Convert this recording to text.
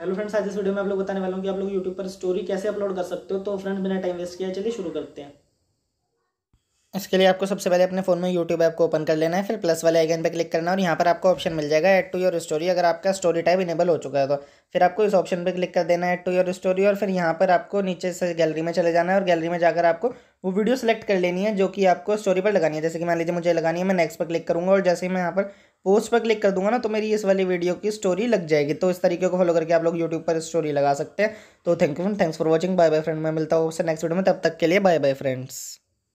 hello friends आज इस video में आप लोग बताने वाला हूँ कि आप लोग यूट्यूब पर स्टोरी कैसे अपलोड कर सकते हो तो फ्रेंड्स बिना टाइम वेस्ट किया चलिए शुरू करते हैं इसके लिए आपको सबसे पहले अपने फ़ोन में यूट्यूब ऐप को ओपन कर लेना है फिर प्लस वाले आइकन पर क्लिक करना है और यहाँ पर आपको ऑप्शन मिल जाएगा एड टू योर स्टोरी अगर आपका स्टोरी टाइप इनेबल हो चुका है तो फिर आपको इस ऑप्शन पर क्लिक कर देना है एड टू योर स्टोरी और फिर यहाँ पर आपको नीचे से गैलरी में चले जाना है और गैलरी में जाकर आपको वो वीडियो सेलेक्ट कर लेनी है जो कि आपको स्टोरी पर लगानी है जैसे कि मान लीजिए मुझे लगानी है मैं नेक्स्ट पर क्लिक करूँगा और जैसे ही मैं यहाँ पर पोस्ट पर क्लिक कर दूंगा ना तो मेरी इस वाली वीडियो की स्टोरी लग जाएगी तो इस तरीके को फॉलो करके आप लोग यूट्यूब पर स्टोरी लगा सकते हैं तो thank you friend thanks for watching bye bye friend मैं मिलता हूँ आपसे नेक्स्ट वीडियो में तब तक के लिए बाय बाय फ्रेंड्स